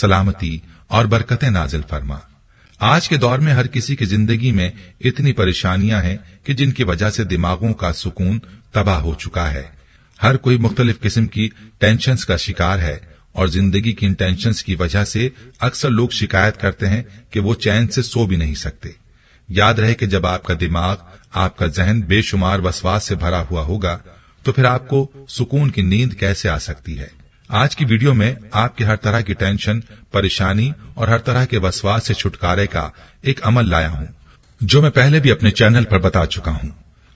सलामती और बरकतें नाजिल फरमा आज के दौर में हर किसी की जिंदगी में इतनी परेशानियां हैं कि जिनकी वजह से दिमागों का सुकून तबाह हो चुका है हर कोई मुख्तलिफ किस्म की टेंशन का शिकार है और जिंदगी की इन टेंशन की वजह से अक्सर लोग शिकायत करते हैं कि वो चैन से सो भी नहीं सकते याद रहे कि जब आपका दिमाग आपका जहन बेशुमार वसवास से भरा हुआ होगा तो फिर आपको सुकून की नींद कैसे आ सकती है आज की वीडियो में आपके हर तरह की टेंशन परेशानी और हर तरह के वसवास से छुटकारे का एक अमल लाया हूँ जो मैं पहले भी अपने चैनल पर बता चुका हूँ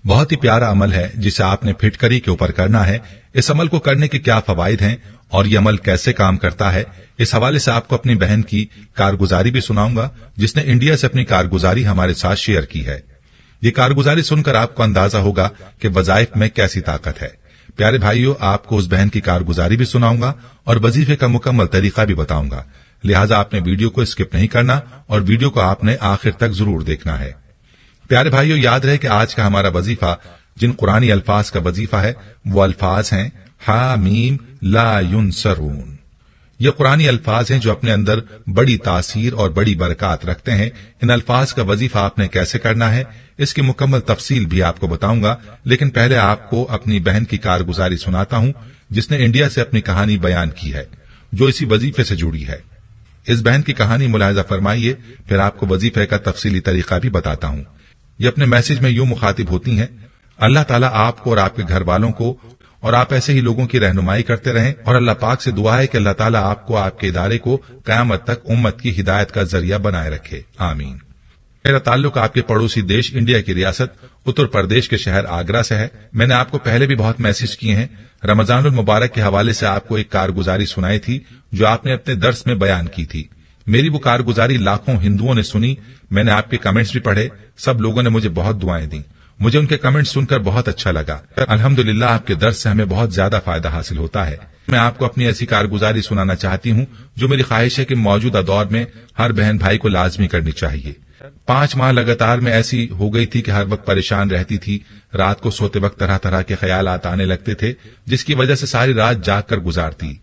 बहुत ही प्यारा अमल है जिसे आपने फिटकरी के ऊपर करना है इस अमल को करने के क्या फवायद हैं और ये अमल कैसे काम करता है इस हवाले से आपको अपनी बहन की कारगुजारी भी सुनाऊंगा जिसने इंडिया से अपनी कारगुजारी हमारे साथ शेयर की है ये कारगुजारी सुनकर आपको अंदाजा होगा कि वजायफ में कैसी ताकत है प्यारे भाइयों आपको उस बहन की कारगुजारी भी सुनाऊंगा और वजीफे का मुकम्मल तरीका भी बताऊंगा लिहाजा आपने वीडियो को स्किप नहीं करना और वीडियो को आपने आखिर तक जरूर देखना है प्यारे भाइयों याद रहे कि आज का हमारा वजीफा जिन कुरानी अल्फाज का वजीफा है वो अल्फाज हैं मीम ला युन सरून ये कुरानी अल्फाज हैं जो अपने अंदर बड़ी तासीर और बड़ी बरकत रखते हैं इन अल्फाज का वजीफा आपने कैसे करना है इसकी मुकम्मल तफसील भी आपको बताऊंगा लेकिन पहले आपको अपनी बहन की कारगुजारी सुनाता हूं जिसने इंडिया से अपनी कहानी बयान की है जो इसी वजीफे से जुड़ी है इस बहन की कहानी मुलायजा फरमाइए फिर आपको वजीफे का तफसीली तरीका भी बताता हूँ ये अपने मैसेज में यूं मुखातिब होती हैं अल्लाह ताला आपको और आपके घर वालों को और आप ऐसे ही लोगों की रहनुमाई करते रहें और अल्लाह पाक से दुआ है कि अल्लाह ताला आपको आपके इदारे को क्यामत तक उम्मत की हिदायत का जरिया बनाए रखे आमीन मेरा ताल्लुक आपके पड़ोसी देश इंडिया की रियासत उत्तर प्रदेश के शहर आगरा से है मैंने आपको पहले भी बहुत मैसेज किए हैं रमजान मुबारक के हवाले से आपको एक कारगुजारी सुनाई थी जो आपने अपने दर्श में बयान की थी मेरी वो कारगुजारी लाखों हिंदुओं ने सुनी मैंने आपके कमेंट्स भी पढ़े सब लोगों ने मुझे बहुत दुआएं दी मुझे उनके कमेंट सुनकर बहुत अच्छा लगा अल्हम्दुलिल्लाह आपके दर से हमें बहुत ज्यादा फायदा हासिल होता है मैं आपको अपनी ऐसी कारगुजारी सुनाना चाहती हूँ जो मेरी ख्वाहिश है की मौजूदा दौर में हर बहन भाई को लाजमी करनी चाहिए पांच माह लगातार में ऐसी हो गई थी कि हर वक्त परेशान रहती थी रात को सोते वक्त तरह तरह के ख्याल आने लगते थे जिसकी वजह से सारी रात जाग कर गुजारती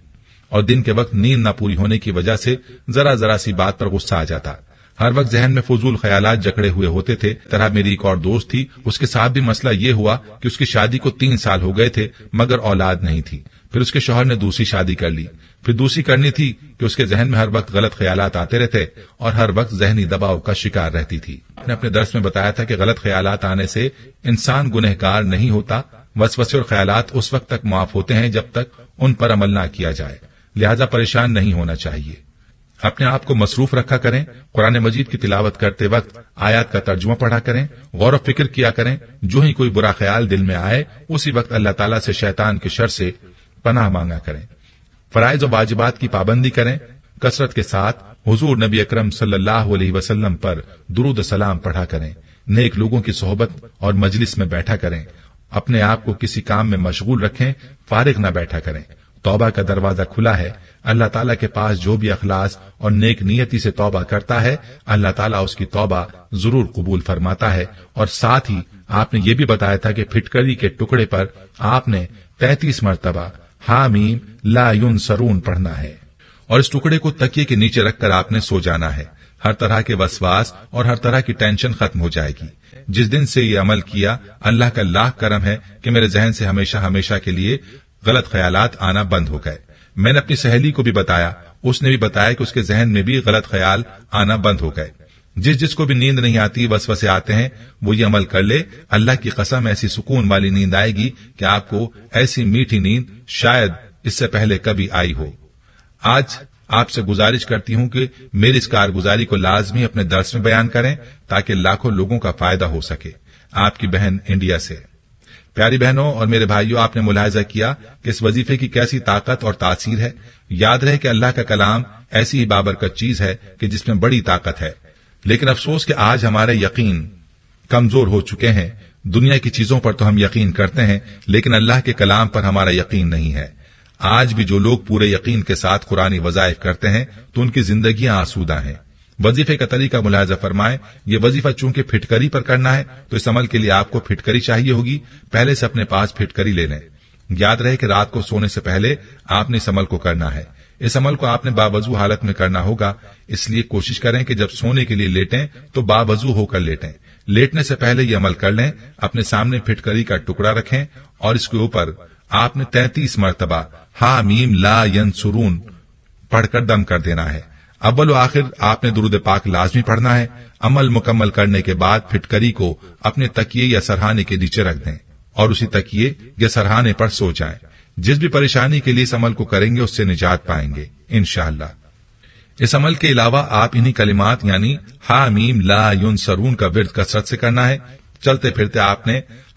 और दिन के वक्त नींद न पूरी होने की वजह से जरा जरा सी बात पर गुस्सा आ जाता हर वक्त जहन में फजूल ख्याल जकड़े हुए होते थे तरह मेरी एक और दोस्त थी उसके साथ भी मसला ये हुआ कि उसकी शादी को तीन साल हो गए थे मगर औलाद नहीं थी फिर उसके शोहर ने दूसरी शादी कर ली फिर दूसरी करनी थी कि उसके जहन में हर वक्त गलत ख्याल आते रहते और हर वक्त जहनी दबाव का शिकार रहती थी मैंने अपने दर्श में बताया था कि गलत ख्याल आने से इंसान गुनहगार नहीं होता वसवसे और ख्याल उस वक्त तक माफ होते हैं जब तक उन पर अमल न किया जाए लिहाजा परेशान नहीं होना चाहिए अपने आप को मसरूफ रखा करें कुरान मजीद की तिलावत करते वक्त आयात का तर्जुमा पढ़ा करें गौर फिक्र किया करें जो ही कोई बुरा ख्याल दिल में आए उसी वक्त अल्लाह तला से शैतान के शर से पनाह मांगा करें फराइज और वाजिबात की पाबंदी करें कसरत के साथ हजूर नबी अक्रम सलाम वसल्लम पर दुरुद सलाम पढ़ा करें नेक लोगों की सोहबत और मजलिस में बैठा करें अपने आप को किसी काम में मशगूल रखें फारिग न बैठा करें तौबा का दरवाजा खुला है अल्लाह ताला के पास जो भी अखलास और नेक नियति से तौबा करता है अल्लाह ताला उसकी तौबा जरूर कबूल फरमाता है और साथ ही आपने ये भी बताया था कि फिटकरी के टुकड़े पर आपने तैतीस मरतबा हामीम लायुन सरून पढ़ना है और इस टुकड़े को तकिए के नीचे रखकर आपने सो जाना है हर तरह के वसवास और हर तरह की टेंशन खत्म हो जाएगी जिस दिन से ये अमल किया अल्लाह का लाख करम है कि मेरे जहन से हमेशा हमेशा के लिए गलत ख्यालात आना बंद हो गए मैंने अपनी सहेली को भी बताया उसने भी बताया कि उसके जहन में भी गलत ख्याल आना बंद हो गए जिस जिसको भी नींद नहीं आती बस वसे आते हैं वो ये अमल कर ले अल्लाह की कसम ऐसी सुकून वाली नींद आएगी कि आपको ऐसी मीठी नींद शायद इससे पहले कभी आई हो आज आपसे गुजारिश करती हूँ कि मेरी इस कारगुजारी को लाजमी अपने दर्श में बयान करें ताकि लाखों लोगों का फायदा हो सके आपकी बहन इंडिया से प्यारी बहनों और मेरे भाइयों आपने मुलायजा किया कि इस वजीफे की कैसी ताकत और तासीर है याद रहे कि अल्लाह का कलाम ऐसी ही बाबरकत चीज है कि जिसमें बड़ी ताकत है लेकिन अफसोस कि आज हमारे यकीन कमजोर हो चुके हैं दुनिया की चीजों पर तो हम यकीन करते हैं लेकिन अल्लाह के कलाम पर हमारा यकीन नहीं है आज भी जो लोग पूरे यकीन के साथ कुरानी वजायफ करते हैं तो उनकी जिंदगी आसूदा हैं वजीफे का तरीका मुलायजा फरमाएं ये वजीफा चूंकि फिटकरी पर करना है तो इस अमल के लिए आपको फिटकरी चाहिए होगी पहले से अपने पास फिटकरी ले लें याद रहे कि रात को सोने से पहले आपने इस अमल को करना है इस अमल को आपने बावजू हालत में करना होगा इसलिए कोशिश करें कि जब सोने के लिए लेटें तो बावजू होकर लेटें लेटने से पहले ये अमल कर लें अपने सामने फिटकरी का टुकड़ा रखें और इसके ऊपर आपने तैतीस मरतबा हा मीम ला यन सुरून पढ़कर दम कर देना है अव्वल आखिर आपने दुरुद पाक लाजमी पढ़ना है अमल मुकम्मल करने के बाद फिटकरी को अपने तकिये या सरहाने के नीचे रख दें और उसी तकिये या सरहाने पर सो जाएं। जिस भी परेशानी के लिए इस अमल को करेंगे उससे निजात पाएंगे इनशाला इस अमल के अलावा आप इन्हीं कलिमात यानी हामीम ला यून सरून का विरद कसरत से करना है चलते फिरते आपने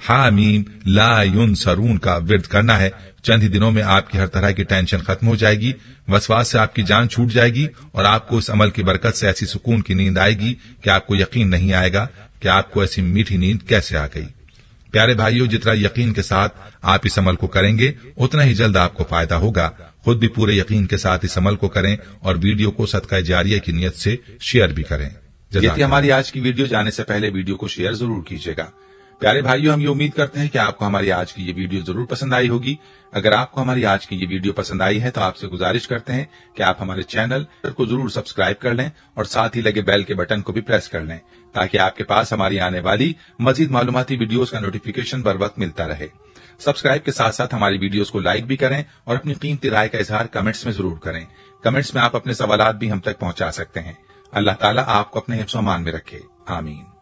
हामीम ला युन सरून का विरद करना है चंद ही दिनों में आपकी हर तरह की टेंशन खत्म हो जाएगी वसवास से आपकी जान छूट जाएगी और आपको इस अमल की बरकत से ऐसी सुकून की नींद आएगी कि आपको यकीन नहीं आएगा कि आपको ऐसी मीठी नींद कैसे आ गई प्यारे भाइयों जितना यकीन के साथ आप इस अमल को करेंगे उतना ही जल्द आपको फायदा होगा खुद भी पूरे यकीन के साथ इस अमल को करें और वीडियो को सदका जारिया की नीयत से शेयर भी करें ये थी हमारी आज की वीडियो जाने से पहले वीडियो को शेयर जरूर कीजिएगा प्यारे भाइयों हम ये उम्मीद करते हैं कि आपको हमारी आज की ये वीडियो जरूर पसंद आई होगी अगर आपको हमारी आज की ये वीडियो पसंद आई है तो आपसे गुजारिश करते हैं कि आप हमारे चैनल को जरूर सब्सक्राइब कर लें और साथ ही लगे बेल के बटन को भी प्रेस कर लें ताकि आपके पास हमारी आने वाली मजीद मालूमती वीडियोज का नोटिफिकेशन बर वक्त मिलता रहे सब्सक्राइब के साथ साथ हमारी वीडियोज को लाइक भी करें और अपनी कीमती राय का इजहार कमेंट्स में जरूर करें कमेंट्स में आप अपने सवाल भी हम तक पहुंचा सकते हैं अल्लाह ताला आपको अपने मान में रखे आमीन